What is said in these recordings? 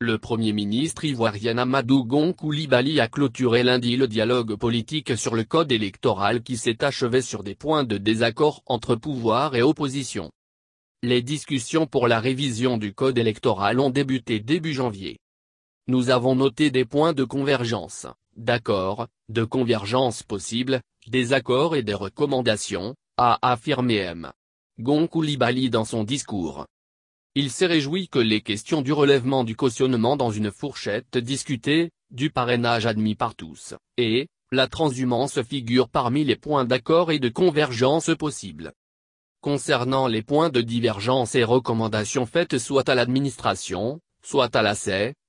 Le Premier ministre ivoirien Amadou Gon Coulibaly a clôturé lundi le dialogue politique sur le code électoral qui s'est achevé sur des points de désaccord entre pouvoir et opposition. Les discussions pour la révision du code électoral ont débuté début janvier. Nous avons noté des points de convergence, d'accord, de convergence possible, des accords et des recommandations, a affirmé M. Gon Coulibaly dans son discours. Il s'est réjoui que les questions du relèvement du cautionnement dans une fourchette discutée, du parrainage admis par tous, et, la transhumance figure parmi les points d'accord et de convergence possibles. Concernant les points de divergence et recommandations faites soit à l'administration, soit à la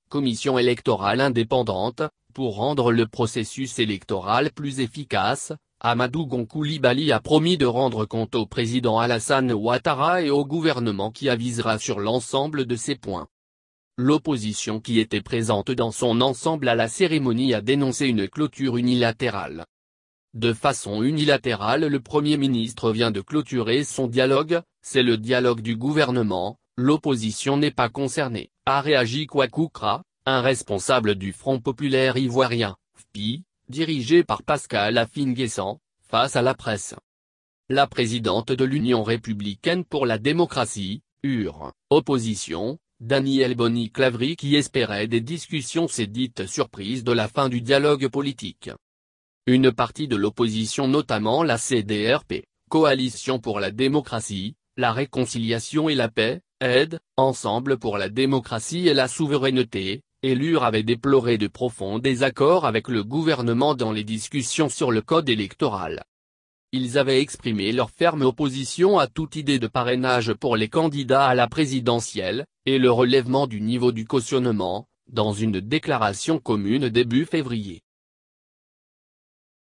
commission électorale indépendante, pour rendre le processus électoral plus efficace, Amadou Gonkoulibaly a promis de rendre compte au président Alassane Ouattara et au gouvernement qui avisera sur l'ensemble de ces points. L'opposition qui était présente dans son ensemble à la cérémonie a dénoncé une clôture unilatérale. De façon unilatérale le Premier ministre vient de clôturer son dialogue, c'est le dialogue du gouvernement, l'opposition n'est pas concernée, a réagi Kra, un responsable du Front populaire ivoirien, FPI, dirigée par Pascal Affin-Guessant, face à la presse. La présidente de l'Union républicaine pour la démocratie, UR, opposition, Daniel Bonny-Clavry qui espérait des discussions s'est dite surprise de la fin du dialogue politique. Une partie de l'opposition notamment la CDRP, Coalition pour la démocratie, la réconciliation et la paix, aide, Ensemble pour la démocratie et la souveraineté, et avait déploré de profonds désaccords avec le gouvernement dans les discussions sur le code électoral. Ils avaient exprimé leur ferme opposition à toute idée de parrainage pour les candidats à la présidentielle, et le relèvement du niveau du cautionnement, dans une déclaration commune début février.